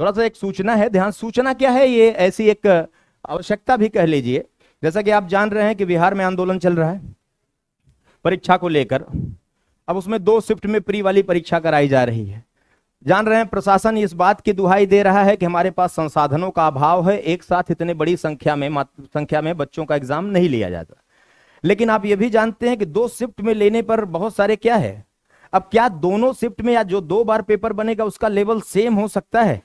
थोड़ा सा एक सूचना है ध्यान सूचना क्या है ये ऐसी एक आवश्यकता भी कह लीजिए जैसा कि आप जान रहे हैं कि बिहार में आंदोलन चल रहा है परीक्षा को लेकर अब उसमें दो शिफ्ट में प्री वाली परीक्षा कराई जा रही है जान रहे हैं प्रशासन इस बात की दुहाई दे रहा है कि हमारे पास संसाधनों का अभाव है एक साथ इतने बड़ी संख्या में संख्या में बच्चों का एग्जाम नहीं लिया जाता लेकिन आप ये भी जानते हैं कि दो शिफ्ट में लेने पर बहुत सारे क्या है अब क्या दोनों शिफ्ट में या जो दो बार पेपर बनेगा उसका लेवल सेम हो सकता है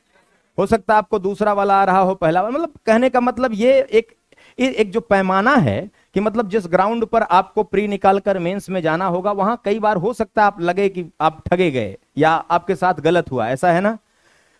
हो सकता है आपको दूसरा वाला आ रहा हो पहला वाला मतलब कहने का मतलब ये एक एक जो पैमाना है कि मतलब जिस ग्राउंड पर आपको प्री निकाल कर मेंस में जाना होगा वहां कई बार हो सकता है आप लगे कि आप ठगे गए या आपके साथ गलत हुआ ऐसा है ना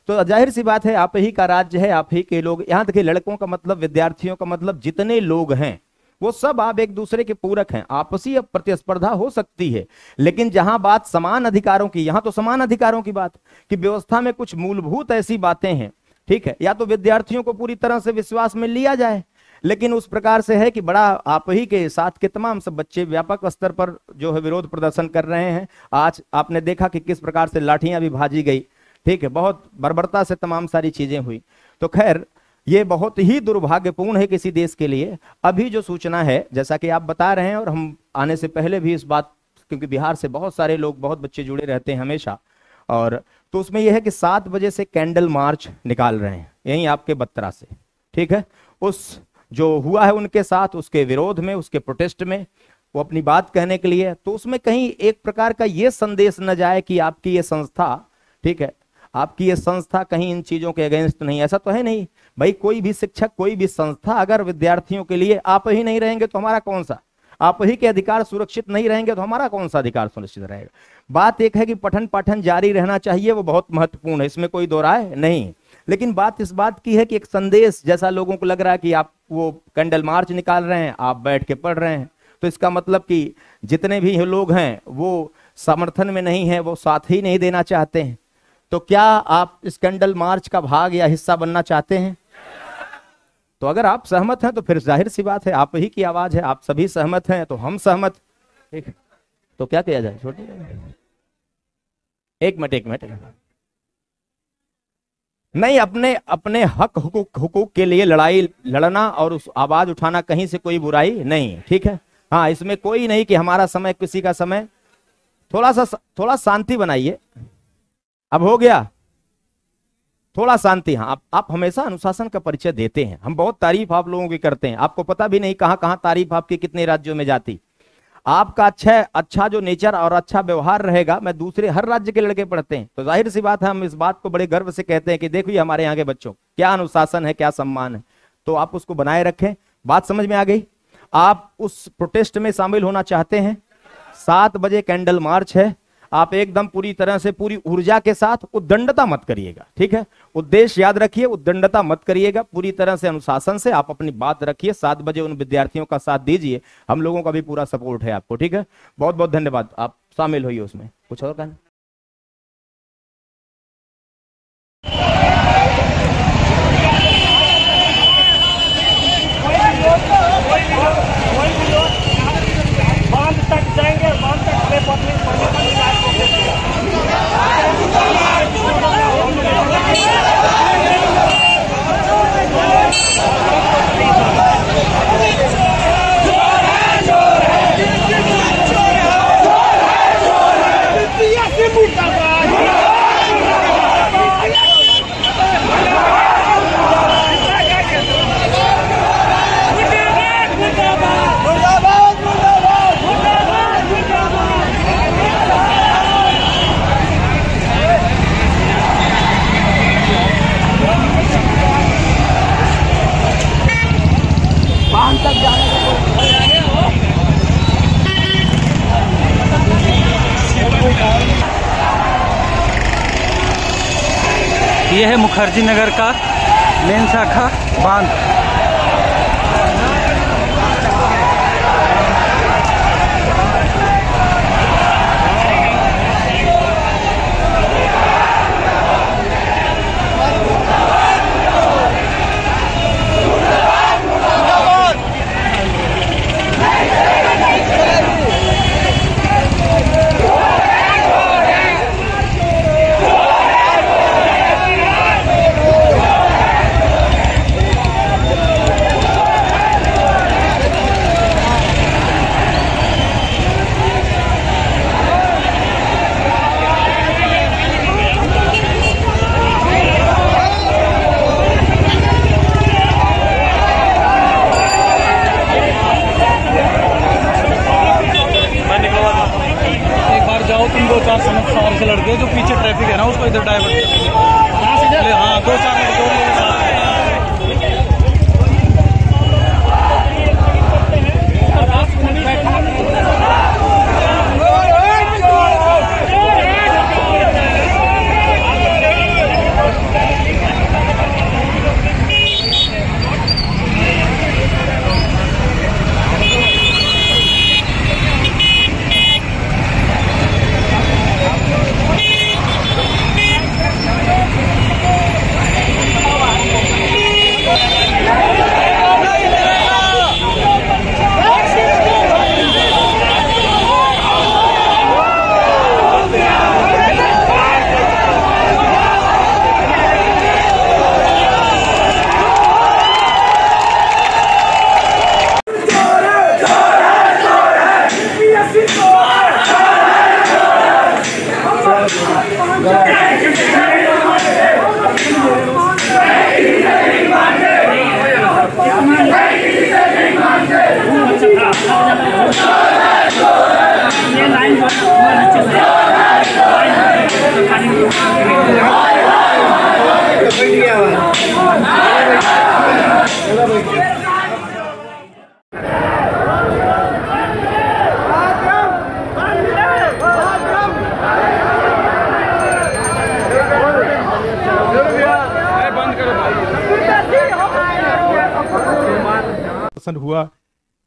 तो जाहिर सी बात है आप ही का राज्य है आप ही के लोग यहाँ देखिए लड़कों का मतलब विद्यार्थियों का मतलब जितने लोग हैं वो सब आप एक दूसरे के पूरक हैं आपसी अब प्रतिस्पर्धा हो सकती है लेकिन जहां बात समान अधिकारों की यहां तो समान अधिकारों की बात कि व्यवस्था में कुछ मूलभूत ऐसी बातें हैं ठीक है या तो विद्यार्थियों को पूरी तरह से विश्वास में लिया जाए लेकिन उस प्रकार से है कि बड़ा आप ही के साथ के तमाम सब बच्चे व्यापक स्तर पर जो है विरोध प्रदर्शन कर रहे हैं आज आपने देखा कि किस प्रकार से लाठियां भी भाजी गई ठीक है बहुत बर्बरता से तमाम सारी चीजें हुई तो खैर ये बहुत ही दुर्भाग्यपूर्ण है किसी देश के लिए अभी जो सूचना है जैसा कि आप बता रहे हैं और हम आने से पहले भी इस बात क्योंकि बिहार से बहुत सारे लोग बहुत बच्चे जुड़े रहते हैं हमेशा और तो उसमें यह है कि सात बजे से कैंडल मार्च निकाल रहे हैं यहीं आपके बत्रा से ठीक है उस जो हुआ है उनके साथ उसके विरोध में उसके प्रोटेस्ट में वो अपनी बात कहने के लिए तो उसमें कहीं एक प्रकार का ये संदेश न जाए कि आपकी ये संस्था ठीक है आपकी ये संस्था कहीं इन चीजों के अगेंस्ट नहीं ऐसा तो है नहीं भाई कोई भी शिक्षक कोई भी संस्था अगर विद्यार्थियों के लिए आप ही नहीं रहेंगे तो हमारा कौन सा आप ही के अधिकार सुरक्षित नहीं रहेंगे तो हमारा कौन सा अधिकार सुनिश्चित रहेगा बात एक है कि पठन पाठन जारी रहना चाहिए वो बहुत महत्वपूर्ण है इसमें कोई दो राय नहीं लेकिन बात इस बात की है कि एक संदेश जैसा लोगों को लग रहा है कि आप वो कैंडल मार्च निकाल रहे हैं आप बैठ के पढ़ रहे हैं तो इसका मतलब कि जितने भी लोग हैं वो समर्थन में नहीं है वो साथ ही नहीं देना चाहते हैं तो क्या आप स्कैंडल मार्च का भाग या हिस्सा बनना चाहते हैं तो अगर आप सहमत हैं तो फिर जाहिर सी बात है आप ही की आवाज है आप सभी सहमत हैं तो हम सहमत ठीक तो क्या किया जाए छोटी एक मिनट एक मिनट नहीं अपने अपने हक हुकूक हुकूक के लिए लड़ाई लड़ना और उस आवाज उठाना कहीं से कोई बुराई नहीं ठीक है हाँ इसमें कोई नहीं कि हमारा समय किसी का समय थोड़ा सा थोड़ा शांति बनाइए अब हो गया थोड़ा शांति हाँ आप, आप हमेशा अनुशासन का परिचय देते हैं हम बहुत तारीफ आप लोगों की करते हैं आपको पता भी नहीं कहां कहां तारीफ आपकी कितने राज्यों में जाती आपका अच्छा अच्छा जो नेचर और अच्छा व्यवहार रहेगा मैं दूसरे हर राज्य के लड़के पढ़ते हैं तो जाहिर सी बात है हम इस बात को बड़े गर्व से कहते हैं कि देखिए हमारे यहाँ के बच्चों क्या अनुशासन है क्या सम्मान है तो आप उसको बनाए रखें बात समझ में आ गई आप उस प्रोटेस्ट में शामिल होना चाहते हैं सात बजे कैंडल मार्च है आप एकदम पूरी तरह से पूरी ऊर्जा के साथ उद्दंडता मत करिएगा ठीक है उद्देश्य याद रखिए उद्दंडता मत करिएगा पूरी तरह से अनुशासन से आप अपनी बात रखिए सात बजे उन विद्यार्थियों का साथ दीजिए हम लोगों का भी पूरा सपोर्ट है आपको ठीक है बहुत बहुत धन्यवाद आप शामिल होइए उसमें कुछ और कहना मुखर्जी नगर का मेन शाखा बांध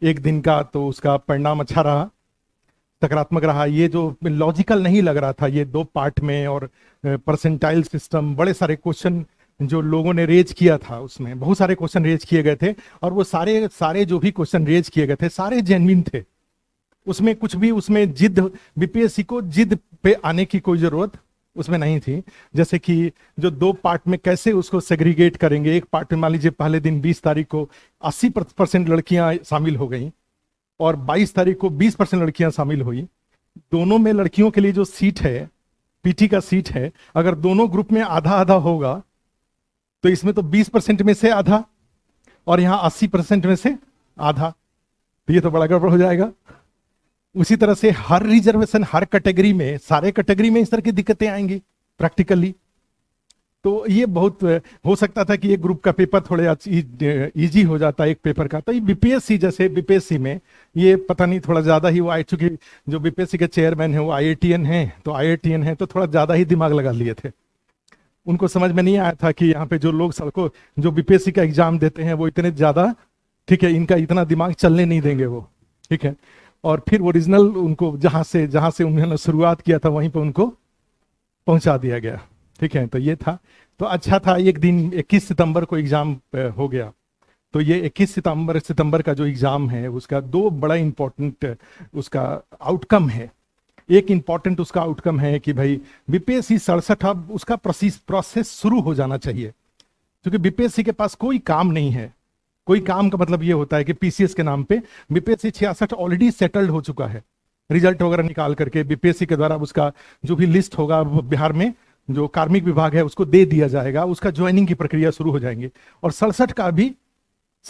एक दिन का तो उसका परिणाम अच्छा रहा सकारात्मक रहा ये जो लॉजिकल नहीं लग रहा था ये दो पार्ट में और परसेंटाइल सिस्टम बड़े सारे क्वेश्चन जो लोगों ने रेज किया था उसमें बहुत सारे क्वेश्चन रेज किए गए थे और वो सारे सारे जो भी क्वेश्चन रेज किए गए थे सारे जेनविन थे उसमें कुछ भी उसमें जिद बीपीएससी को जिद पे आने की कोई जरूरत उसमें नहीं थी जैसे कि जो दो पार्ट में कैसे उसको सेग्रीगेट करेंगे एक पार्ट में मान लीजिए पहले दिन 20 तारीख को 80 परसेंट लड़कियां शामिल हो गई और 22 तारीख को 20 परसेंट लड़कियां शामिल हुई दोनों में लड़कियों के लिए जो सीट है पीटी का सीट है अगर दोनों ग्रुप में आधा आधा होगा तो इसमें तो 20 परसेंट में से आधा और यहाँ 80 परसेंट में से आधा तो ये तो बड़ा गड़बड़ हो जाएगा उसी तरह से हर रिजर्वेशन हर कैटेगरी में सारे कैटेगरी में इस तरह की दिक्कतें आएंगी प्रैक्टिकली तो ये बहुत हो सकता था कि एक ग्रुप का पेपर थोड़े इजी हो जाता एक पेपर का तो ये बीपीएससी जैसे बीपीएससी में ये पता नहीं थोड़ा ज़्यादा ही वो आई चूंकि जो बीपीएससी के चेयरमैन है वो आई हैं तो आई है तो थोड़ा ज़्यादा ही दिमाग लगा लिए थे उनको समझ में नहीं आया था कि यहाँ पे जो लोग सबको जो बीपीएससी का एग्जाम देते हैं वो इतने ज़्यादा ठीक है इनका इतना दिमाग चलने नहीं देंगे वो ठीक है और फिर ओरिजिनल उनको जहां से जहां से उन्होंने शुरुआत किया था वहीं पर उनको पहुंचा दिया गया ठीक है तो ये था तो अच्छा था एक दिन 21 सितंबर को एग्ज़ाम हो गया तो ये 21 सितंबर सितंबर का जो एग्ज़ाम है उसका दो बड़ा इम्पोर्टेंट उसका आउटकम है एक इंपॉर्टेंट उसका आउटकम है कि भाई बीपीएससी सड़सठ अब उसका प्रोसेस शुरू हो जाना चाहिए क्योंकि बीपीएससी के पास कोई काम नहीं है कोई काम का मतलब ये होता है कि पीसीएस के नाम पे बीपीएससी छियासठ ऑलरेडी सेटल्ड हो चुका है रिजल्ट वगैरह निकाल करके बीपीएससी के द्वारा उसका जो भी लिस्ट होगा बिहार में जो कार्मिक विभाग है उसको दे दिया जाएगा उसका ज्वाइनिंग की प्रक्रिया शुरू हो जाएंगे और सड़सठ का भी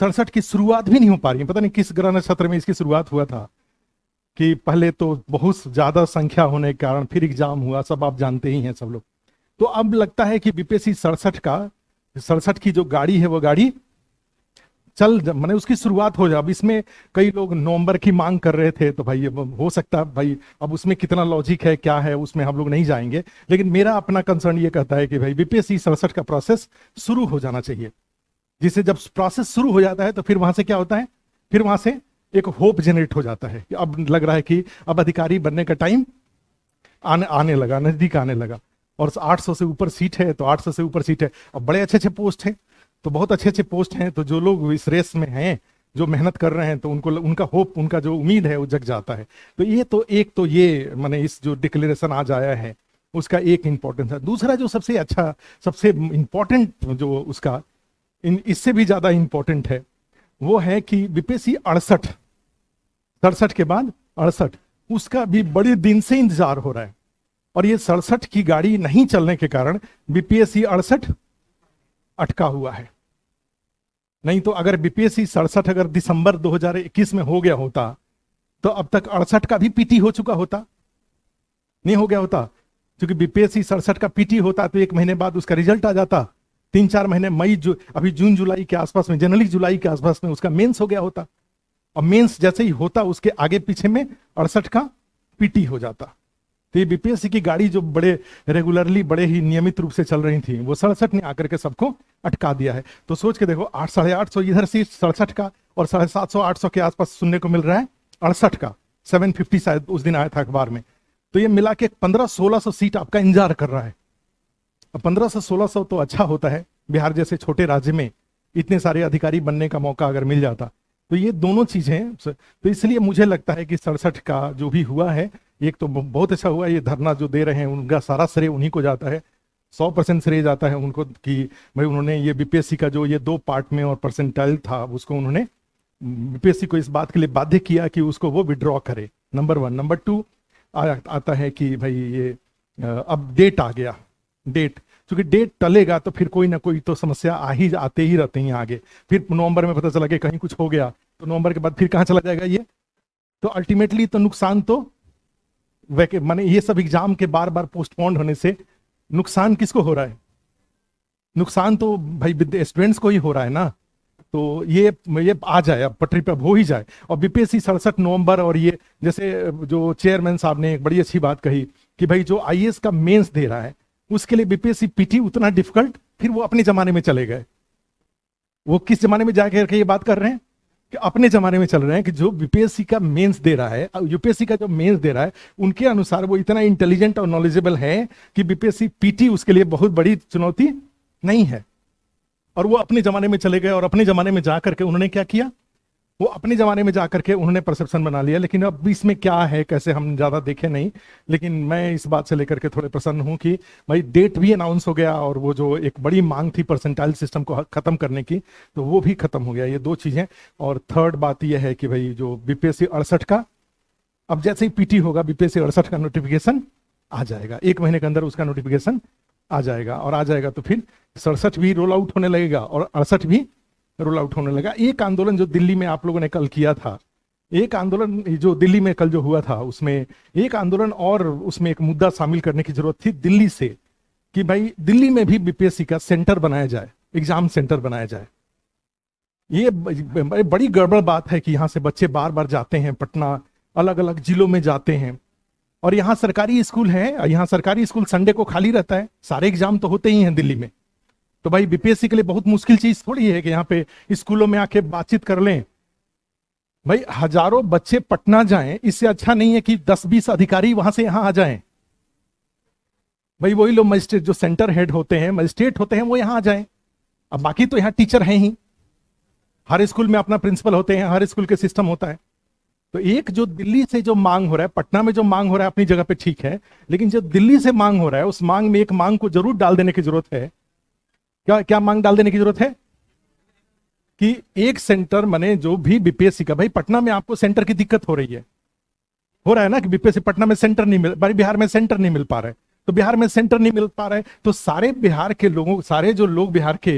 सड़सठ की शुरुआत भी नहीं हो पा रही है पता नहीं किस ग्रह नक्षत्र में इसकी शुरुआत हुआ था कि पहले तो बहुत ज़्यादा संख्या होने के कारण फिर एग्जाम हुआ सब आप जानते ही हैं सब लोग तो अब लगता है कि बीपीएससी सड़सठ का सड़सठ की जो गाड़ी है वो गाड़ी चल मैंने उसकी शुरुआत हो जाए अब इसमें कई लोग नवंबर की मांग कर रहे थे तो भाई अब हो सकता है भाई अब उसमें कितना लॉजिक है क्या है उसमें हम लोग नहीं जाएंगे लेकिन मेरा अपना कंसर्न ये कहता है कि भाई बीपीएससी सड़सठ का प्रोसेस शुरू हो जाना चाहिए जिससे जब प्रोसेस शुरू हो जाता है तो फिर वहां से क्या होता है फिर वहां से एक होप जनरेट हो जाता है अब लग रहा है कि अब अधिकारी बनने का टाइम आने आने लगा नजदीक आने लगा और 800 से ऊपर सीट है तो 800 से ऊपर सीट है अब बड़े अच्छे अच्छे पोस्ट है तो बहुत अच्छे अच्छे पोस्ट हैं तो जो लोग इस रेस में हैं जो मेहनत कर रहे हैं तो उनको उनका होप उनका जो उम्मीद है वो जग जाता है तो ये तो एक तो ये मैंने इस जो डिक्लेरेशन आज आया है उसका एक इम्पोर्टेंस है दूसरा जो सबसे अच्छा सबसे इम्पोर्टेंट जो उसका इन इससे भी ज़्यादा इम्पोर्टेंट है वो है कि बीपीएससी अड़सठ सड़सठ के बाद अड़सठ उसका भी बड़े दिन से इंतजार हो रहा है और ये सड़सठ की गाड़ी नहीं चलने के कारण बीपीएससी अड़सठ अटका हुआ है नहीं तो अगर बीपीएससी सड़सठ अगर दिसंबर 2021 में हो गया होता तो अब तक अड़सठ का भी पीटी हो चुका होता नहीं हो गया होता क्योंकि बीपीएससी सड़सठ का पीटी होता तो एक महीने बाद उसका रिजल्ट आ जाता तीन चार महीने मई जो अभी जून जुलाई के आसपास में जनरली जुलाई के आसपास में उसका मेंस हो गया होता और मेंस जैसे ही होता उसके आगे पीछे में अड़सठ का पीटी हो जाता तो ये बीपीएससी की गाड़ी जो बड़े रेगुलरली बड़े ही नियमित रूप से चल रही थी वो सड़सठ ने आकर के सबको अटका दिया है तो सोच के देखो आठ साढ़े आठ सौ इधर सीट सड़सठ का और साढ़े सात सौ आठ सौ के आसपास सुनने को मिल रहा है अड़सठ का सेवन फिफ्टी शायद उस दिन आया था अखबार में तो ये मिला के पंद्रह सोलह सौ सीट आपका इंतजार कर रहा है अब पंद्रह सौ सोलह सौ तो अच्छा होता है बिहार जैसे छोटे राज्य में इतने सारे अधिकारी बनने का मौका अगर मिल जाता तो ये दोनों चीजें तो इसलिए मुझे लगता है कि सड़सठ का जो भी हुआ है एक तो बहुत अच्छा हुआ ये धरना जो दे रहे हैं उनका सारा श्रेय उन्हीं को जाता है सौ परसेंट श्रेय जाता है उनको कि भाई उन्होंने ये बीपीएससी का जो ये दो पार्ट में और परसेंटाइल था उसको उन्होंने बीपीएससी को इस बात के लिए बाध्य किया कि उसको वो विड्रॉ करे नंबर वन नंबर टू आ, आता है कि भाई ये अब डेट आ गया डेट क्योंकि डेट टलेगा तो फिर कोई ना कोई तो समस्या आ ही आते ही रहते हैं आगे फिर नवंबर में पता चला कि कहीं कुछ हो गया तो नवंबर के बाद फिर कहाँ चला जाएगा ये तो अल्टीमेटली तो नुकसान तो वैके माने ये सब एग्जाम के बार बार पोस्टपोन्ड होने से नुकसान किसको हो रहा है नुकसान तो भाई स्टूडेंट्स को ही हो रहा है ना तो ये ये आ जाए अब पटरी पर हो ही जाए और बीपीएससी सड़सठ नवंबर और ये जैसे जो चेयरमैन साहब ने एक बड़ी अच्छी बात कही कि भाई जो आई का मेंस दे रहा है उसके लिए बीपीएससी पीटी उतना डिफिकल्ट फिर वो अपने जमाने में चले गए वो किस जमाने में जाकर ये बात कर रहे हैं कि अपने जमाने में चल रहे हैं कि जो बीपीएससी का मेंस दे रहा है यूपीएससी का जो मेंस दे रहा है उनके अनुसार वो इतना इंटेलिजेंट और नॉलेजेबल है कि बीपीएससी पीटी उसके लिए बहुत बड़ी चुनौती नहीं है और वो अपने जमाने में चले गए और अपने जमाने में जाकर के उन्होंने क्या किया वो अपने ज़माने में जा करके उन्होंने परसेप्शन बना लिया लेकिन अब इसमें क्या है कैसे हम ज़्यादा देखे नहीं लेकिन मैं इस बात से लेकर के थोड़े प्रसन्न हूँ कि भाई डेट भी अनाउंस हो गया और वो जो एक बड़ी मांग थी परसेंटाइल सिस्टम को ख़त्म करने की तो वो भी ख़त्म हो गया ये दो चीज़ें और थर्ड बात यह है कि भाई जो बी पी का अब जैसे ही पीटी होगा बीपीएससी अड़सठ का नोटिफिकेशन आ जाएगा एक महीने के अंदर उसका नोटिफिकेशन आ जाएगा और आ जाएगा तो फिर सड़सठ भी रोल आउट होने लगेगा और अड़सठ भी रोल आउट होने लगा एक आंदोलन जो दिल्ली में आप लोगों ने कल किया था एक आंदोलन जो दिल्ली में कल जो हुआ था उसमें एक आंदोलन और उसमें एक मुद्दा शामिल करने की जरूरत थी दिल्ली से कि भाई दिल्ली में भी बीपीएससी का सेंटर बनाया जाए एग्जाम सेंटर बनाया जाए ये बड़ी गड़बड़ बात है कि यहाँ से बच्चे बार बार जाते हैं पटना अलग अलग जिलों में जाते हैं और यहाँ सरकारी स्कूल है यहाँ सरकारी स्कूल संडे को खाली रहता है सारे एग्जाम तो होते ही हैं दिल्ली में तो भाई बीपीएससी के लिए बहुत मुश्किल चीज थोड़ी है कि यहाँ पे स्कूलों में आके बातचीत कर लें भाई हजारों बच्चे पटना जाएं इससे अच्छा नहीं है कि दस बीस अधिकारी वहां से यहां आ जाएं भाई वही लोग मजिस्ट्रेट जो सेंटर हेड होते हैं मजिस्ट्रेट होते हैं वो यहाँ आ जाए अब बाकी तो यहाँ टीचर हैं ही हर स्कूल में अपना प्रिंसिपल होते हैं हर स्कूल के सिस्टम होता है तो एक जो दिल्ली से जो मांग हो रहा है पटना में जो मांग हो रहा है अपनी जगह पे ठीक है लेकिन जो दिल्ली से मांग हो रहा है उस मांग में एक मांग को जरूर डाल देने की जरूरत है क्या क्या मांग डाल देने की जरूरत है कि एक सेंटर मने जो भी बीपीएससी का भाई पटना में आपको सेंटर की दिक्कत हो रही है हो रहा है ना कि बीपीएससी पटना में सेंटर नहीं मिल भाई बिहार में सेंटर नहीं मिल पा रहे तो बिहार में सेंटर नहीं मिल पा रहे तो सारे बिहार के लोगों सारे जो लोग बिहार के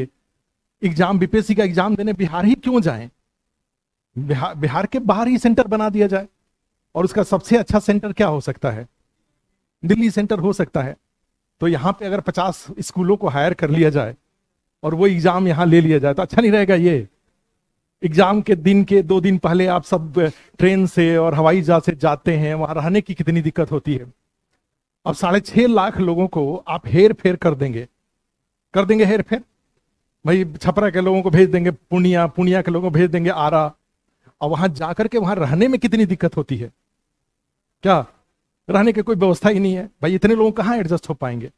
एग्जाम बीपीएससी का एग्जाम देने बिहार ही क्यों जाए बिहार बिहार के बाहर ही सेंटर बना दिया जाए और उसका सबसे अच्छा सेंटर क्या हो सकता है दिल्ली सेंटर हो सकता है तो यहां पे अगर 50 स्कूलों को हायर कर लिया जाए और वो एग्ज़ाम यहाँ ले लिया जाए तो अच्छा नहीं रहेगा ये एग्ज़ाम के दिन के दो दिन पहले आप सब ट्रेन से और हवाई जहाज से जाते हैं वहां रहने की कितनी दिक्कत होती है अब साढ़े छह लाख लोगों को आप हेर फेर कर देंगे कर देंगे हेर फेर भाई छपरा के लोगों को भेज देंगे पूर्णिया पूर्णिया के लोगों को भेज देंगे आरा और वहां जाकर के वहां रहने में कितनी दिक्कत होती है क्या रहने की कोई व्यवस्था ही नहीं है भाई इतने लोग कहाँ एडजस्ट हो पाएंगे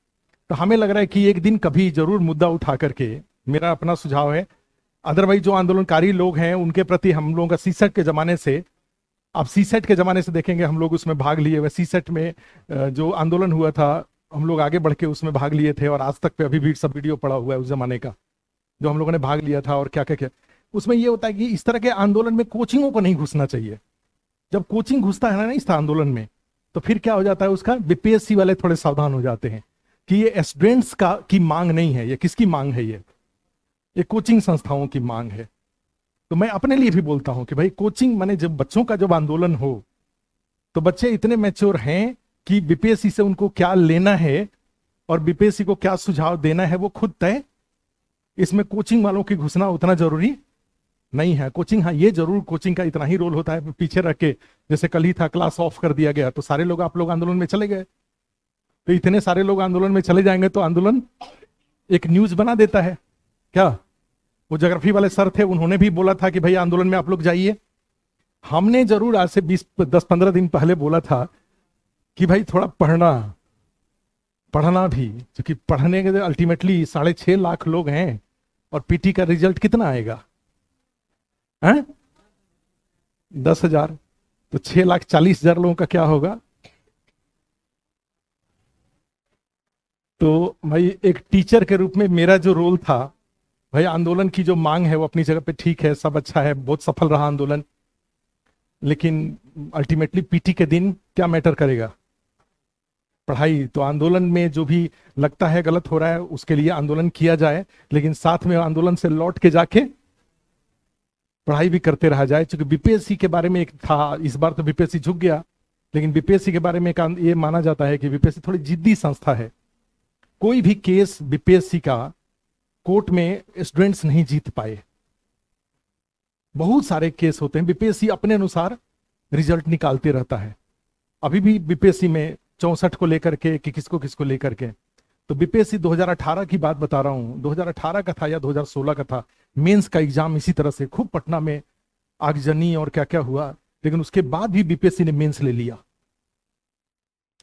तो हमें लग रहा है कि एक दिन कभी जरूर मुद्दा उठा करके मेरा अपना सुझाव है अदरवाइज जो आंदोलनकारी लोग हैं उनके प्रति हम लोगों का सीसेट के ज़माने से आप सीसेट के ज़माने से देखेंगे हम लोग उसमें भाग लिए हुए सीसेट में जो आंदोलन हुआ था हम लोग आगे बढ़ के उसमें भाग लिए थे और आज तक पे अभी भी सब वीडियो पड़ा हुआ है उस जमाने का जो हम लोगों ने भाग लिया था और क्या क्या क्या उसमें ये होता है कि इस तरह के आंदोलन में कोचिंगों को नहीं घुसना चाहिए जब कोचिंग घुसता है ना इस आंदोलन में तो फिर क्या हो जाता है उसका बीपीएससी वाले थोड़े सावधान हो जाते हैं कि ये एस्टूडेंट्स का की मांग नहीं है ये किसकी मांग है ये ये कोचिंग संस्थाओं की मांग है तो मैं अपने लिए भी बोलता हूं कि भाई कोचिंग मैंने जब बच्चों का जब आंदोलन हो तो बच्चे इतने मैच्योर हैं कि बीपीएससी से उनको क्या लेना है और बीपीएससी को क्या सुझाव देना है वो खुद तय इसमें कोचिंग वालों की घुसना उतना जरूरी नहीं है कोचिंग हाँ ये जरूर कोचिंग का इतना ही रोल होता है पीछे रख के जैसे कल ही था क्लास ऑफ कर दिया गया तो सारे लोग आप लोग आंदोलन में चले गए तो इतने सारे लोग आंदोलन में चले जाएंगे तो आंदोलन एक न्यूज बना देता है क्या वो जोग्राफी वाले सर थे उन्होंने भी बोला था कि भाई आंदोलन में आप लोग जाइए हमने जरूर आज से बीस दस पंद्रह दिन पहले बोला था कि भाई थोड़ा पढ़ना पढ़ना भी क्योंकि पढ़ने के अल्टीमेटली साढ़े छह लाख लोग हैं और पीटी का रिजल्ट कितना आएगा हैं दस हजार तो छह लाख चालीस हजार लोगों का क्या होगा तो भाई एक टीचर के रूप में मेरा जो रोल था भाई आंदोलन की जो मांग है वो अपनी जगह पे ठीक है सब अच्छा है बहुत सफल रहा आंदोलन लेकिन अल्टीमेटली पीटी के दिन क्या मैटर करेगा पढ़ाई तो आंदोलन में जो भी लगता है गलत हो रहा है उसके लिए आंदोलन किया जाए लेकिन साथ में आंदोलन से लौट के जाके पढ़ाई भी करते रहा जाए क्योंकि बीपीएससी के बारे में एक था इस बार तो बीपीएससी झुक गया लेकिन बीपीएससी के बारे में ये माना जाता है कि बीपीएससी थोड़ी जिद्दी संस्था है कोई भी केस बीपीएससी का कोर्ट में स्टूडेंट्स नहीं जीत पाए बहुत सारे केस होते हैं बीपीएससी अपने अनुसार रिजल्ट निकालते रहता है अभी भी बीपीएससी में चौसठ को लेकर के कि किसको किसको लेकर के तो बीपीएससी 2018 की बात बता रहा हूं 2018 का था या 2016 का था मेंस का एग्जाम इसी तरह से खूब पटना में आगजनी और क्या क्या हुआ लेकिन उसके बाद भी बीपीएससी ने मेंस ले लिया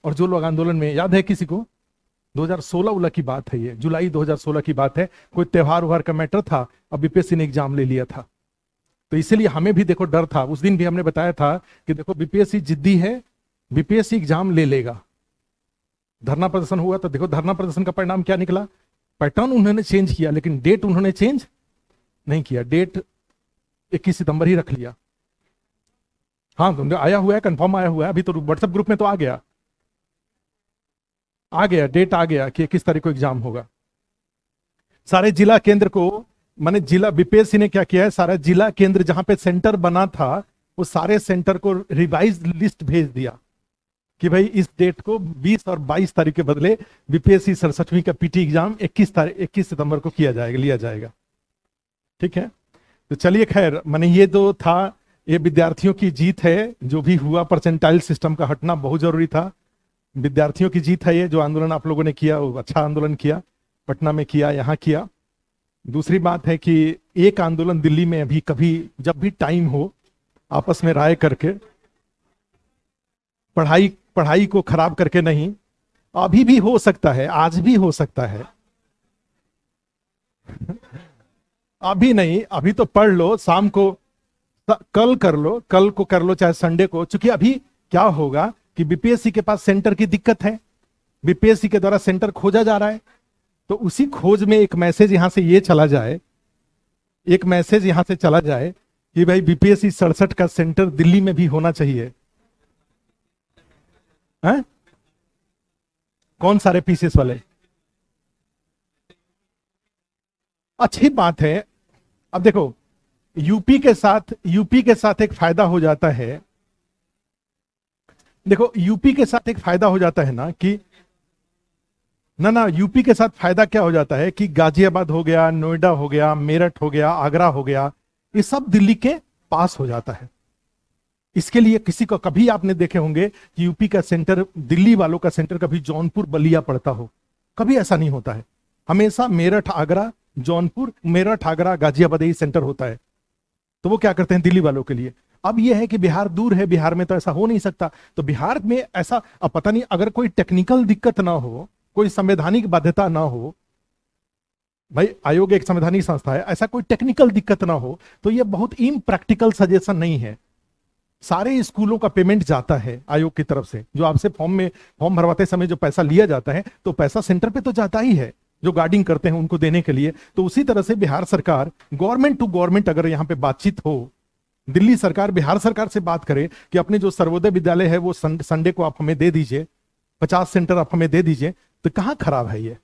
और जो लोग आंदोलन में याद है किसी को 2016 उला की बात है ये जुलाई 2016 की बात है कोई त्यौहार उहार का मैटर था अब बीपीएससी ने एग्जाम ले लिया था तो इसीलिए हमें भी देखो डर था उस दिन भी हमने बताया था कि देखो बीपीएससी जिद्दी है बीपीएससी एग्जाम ले लेगा धरना प्रदर्शन हुआ तो देखो धरना प्रदर्शन का परिणाम क्या निकला पैटर्न उन्होंने चेंज किया लेकिन डेट उन्होंने चेंज नहीं किया डेट 21 सितंबर ही रख लिया हाँ तो आया हुआ है कंफर्म आया हुआ है अभी तो व्हाट्सएप ग्रुप में तो आ गया आ गया डेट आ गया कि किस तारीख को एग्जाम होगा सारे जिला केंद्र को मैंने जिला बीपीएससी ने क्या किया है सारा जिला केंद्र जहां पे सेंटर बना था वो सारे सेंटर को रिवाइज लिस्ट भेज दिया कि भाई इस डेट को 20 और 22 तारीख के बदले बीपीएससी सड़सठवीं का पीटी एग्जाम 21 तारीख इक्कीस सितंबर को किया जाएगा लिया जाएगा ठीक है तो चलिए खैर मैंने ये जो था ये विद्यार्थियों की जीत है जो भी हुआ परसेंटाइल सिस्टम का हटना बहुत जरूरी था विद्यार्थियों की जीत है ये जो आंदोलन आप लोगों ने किया वो अच्छा आंदोलन किया पटना में किया यहाँ किया दूसरी बात है कि एक आंदोलन दिल्ली में अभी कभी जब भी टाइम हो आपस में राय करके पढ़ाई पढ़ाई को खराब करके नहीं अभी भी हो सकता है आज भी हो सकता है अभी नहीं अभी तो पढ़ लो शाम को कल कर लो कल को कर लो चाहे संडे को चूंकि अभी क्या होगा कि बीपीएससी के पास सेंटर की दिक्कत है बीपीएससी के द्वारा सेंटर खोजा जा रहा है तो उसी खोज में एक मैसेज यहां से ये चला जाए एक मैसेज यहां से चला जाए कि भाई बीपीएससी सड़सठ का सेंटर दिल्ली में भी होना चाहिए है? कौन सारे पीसेस वाले अच्छी बात है अब देखो यूपी के साथ यूपी के साथ एक फायदा हो जाता है देखो यूपी के साथ एक फायदा हो जाता है ना कि ना ना यूपी के साथ फायदा क्या हो जाता है कि गाजियाबाद हो गया नोएडा हो गया मेरठ हो गया आगरा हो गया ये सब दिल्ली के पास हो जाता है इसके लिए किसी को कभी आपने देखे होंगे कि यूपी का सेंटर दिल्ली वालों का सेंटर कभी जौनपुर बलिया पड़ता हो कभी ऐसा नहीं होता है हमेशा मेरठ आगरा जौनपुर मेरठ आगरा गाजियाबाद यही सेंटर होता है तो वो क्या करते हैं दिल्ली वालों के लिए अब यह है कि बिहार दूर है बिहार में तो ऐसा हो नहीं सकता तो बिहार में ऐसा अब पता नहीं अगर कोई टेक्निकल दिक्कत ना हो कोई संवैधानिक बाध्यता ना हो भाई आयोग एक संवैधानिक संस्था है ऐसा कोई टेक्निकल दिक्कत ना हो तो यह बहुत इम्प्रैक्टिकल सजेशन नहीं है सारे स्कूलों का पेमेंट जाता है आयोग की तरफ से जो आपसे फॉर्म में फॉर्म भरवाते समय जो पैसा लिया जाता है तो पैसा सेंटर पे तो जाता ही है जो गार्डिंग करते हैं उनको देने के लिए तो उसी तरह से बिहार सरकार गवर्नमेंट टू गवर्नमेंट अगर यहाँ पे बातचीत हो दिल्ली सरकार बिहार सरकार से बात करे कि अपने जो सर्वोदय विद्यालय है वो संडे को आप हमें दे दीजिए पचास सेंटर आप हमें दे दीजिए तो कहां खराब है ये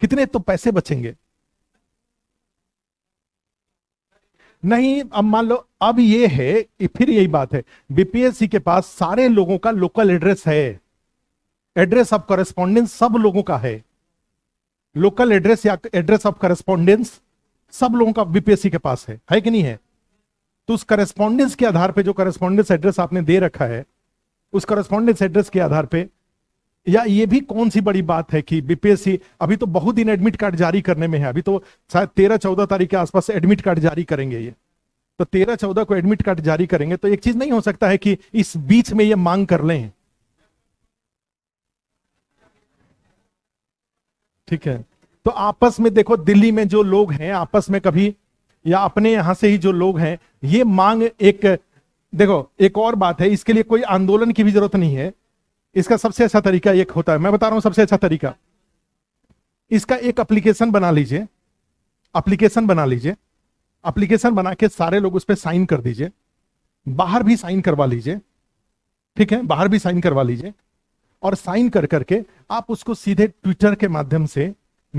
कितने तो पैसे बचेंगे नहीं अब मान लो अब ये है फिर यही बात है बीपीएससी के पास सारे लोगों का लोकल एड्रेस है एड्रेस ऑफ करेस्पॉन्डेंस सब लोगों का है लोकल एड्रेस या एड्रेस ऑफ करेस्पॉन्डेंस सब लोगों का बीपीएससी के पास है है कि नहीं है तो उस करेस्पॉन्डेंस के आधार पे जो करेस्पॉन्डेंस एड्रेस आपने दे रखा है उस करेस्पॉन्डेंस एड्रेस के आधार पे या ये भी कौन सी बड़ी बात है कि बीपीएससी अभी तो बहुत दिन एडमिट कार्ड जारी करने में है अभी तो शायद तेरह चौदह तारीख के आसपास एडमिट कार्ड जारी करेंगे ये तो तेरह चौदह को एडमिट कार्ड जारी करेंगे तो एक चीज नहीं हो सकता है कि इस बीच में ये मांग कर लें ठीक है तो आपस में देखो दिल्ली में जो लोग हैं आपस में कभी या अपने यहां से ही जो लोग हैं ये मांग एक देखो एक और बात है इसके लिए कोई आंदोलन की भी जरूरत नहीं है इसका सबसे अच्छा तरीका एक होता है मैं बता रहा हूं सबसे अच्छा तरीका इसका एक एप्लीकेशन बना लीजिए एप्लीकेशन बना लीजिए एप्लीकेशन बना के सारे लोग उस पर साइन कर दीजिए बाहर भी साइन करवा लीजिए ठीक है बाहर भी साइन करवा लीजिए और साइन कर करके आप उसको सीधे ट्विटर के माध्यम से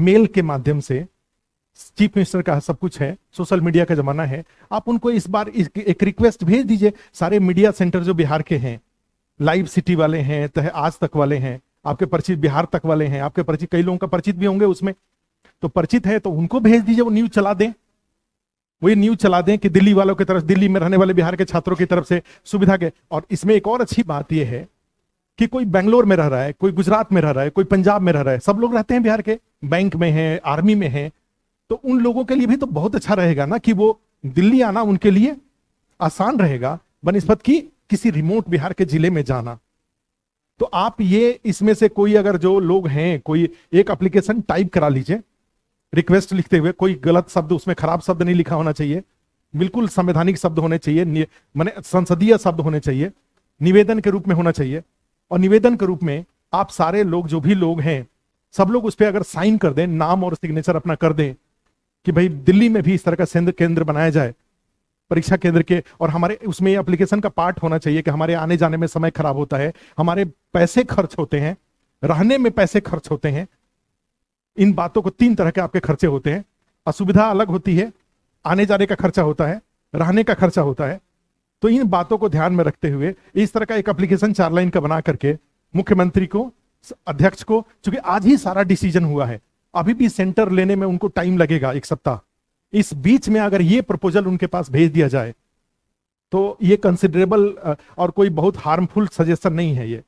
मेल के माध्यम से चीफ मिनिस्टर का सब कुछ है सोशल मीडिया का जमाना है आप उनको इस बार एक रिक्वेस्ट भेज दीजिए सारे मीडिया सेंटर जो बिहार के हैं लाइव सिटी वाले हैं तो है आज तक वाले हैं आपके परिचित बिहार तक वाले हैं आपके परिचित कई लोगों का परिचित भी होंगे उसमें तो परिचित है तो उनको भेज दीजिए वो न्यूज चला दें वो ये न्यूज चला दें कि दिल्ली वालों की तरफ दिल्ली में रहने वाले बिहार के छात्रों की तरफ से सुविधा के और इसमें एक और अच्छी बात यह है कि कोई बेंगलोर में रह रहा है कोई गुजरात में रह रहा है कोई पंजाब में रह रहा है सब लोग रहते हैं बिहार के बैंक में है आर्मी में है तो उन लोगों के लिए भी तो बहुत अच्छा रहेगा ना कि वो दिल्ली आना उनके लिए आसान रहेगा बनस्पत की किसी रिमोट बिहार के जिले में जाना तो आप ये इसमें से कोई अगर जो लोग हैं कोई एक एप्लीकेशन टाइप करा लीजिए रिक्वेस्ट लिखते हुए कोई गलत शब्द उसमें खराब शब्द नहीं लिखा होना चाहिए बिल्कुल संवैधानिक शब्द होने चाहिए मैंने संसदीय शब्द होने चाहिए निवेदन के रूप में होना चाहिए और निवेदन के रूप में आप सारे लोग जो भी लोग हैं सब लोग उस पर अगर साइन कर दें नाम और सिग्नेचर अपना कर दें कि भाई दिल्ली में भी इस तरह का केंद्र केंद्र बनाया जाए परीक्षा केंद्र के और हमारे उसमें एप्लीकेशन का पार्ट होना चाहिए कि हमारे आने जाने में समय खराब होता है हमारे पैसे खर्च होते हैं रहने में पैसे खर्च होते हैं इन बातों को तीन तरह के आपके खर्चे होते हैं असुविधा अलग होती है आने जाने का खर्चा होता है रहने का खर्चा होता है तो इन बातों को ध्यान में रखते हुए इस तरह का एक एप्लीकेशन चार लाइन का बना करके मुख्यमंत्री को अध्यक्ष को चूंकि आज ही सारा डिसीजन हुआ है अभी भी सेंटर लेने में उनको टाइम लगेगा एक सप्ताह इस बीच में अगर ये प्रपोजल उनके पास भेज दिया जाए तो ये कंसिडरेबल और कोई बहुत हार्मफुल सजेशन नहीं है ये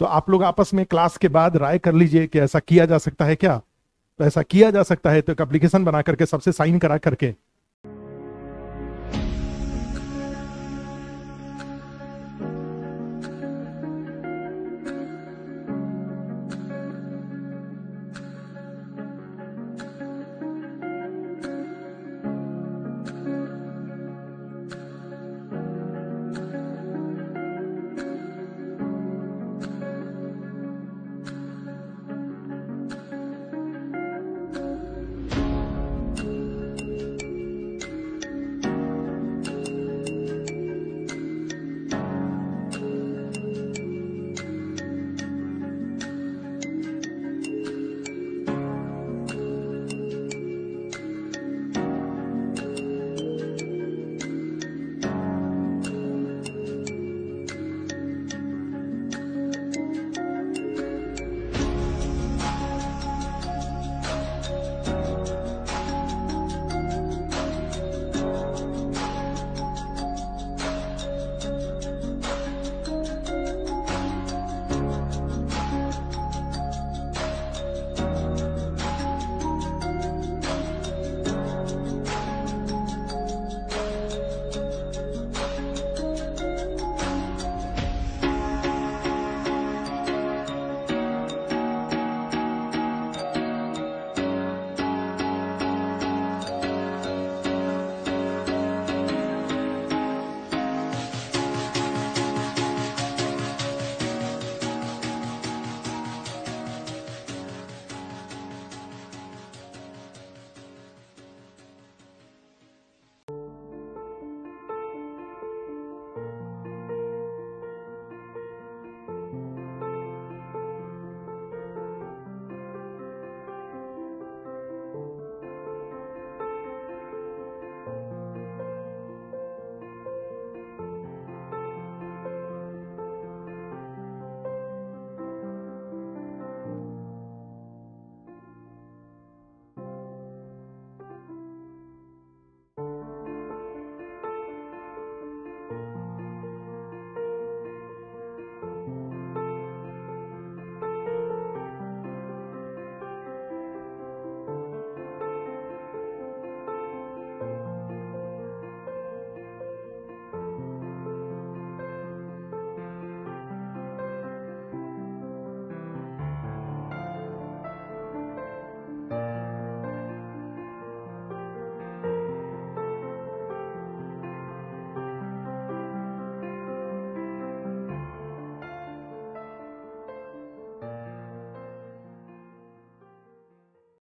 तो आप लोग आपस में क्लास के बाद राय कर लीजिए कि ऐसा किया जा सकता है क्या तो ऐसा किया जा सकता है तो एक अप्लीकेशन बना करके सबसे साइन करा करके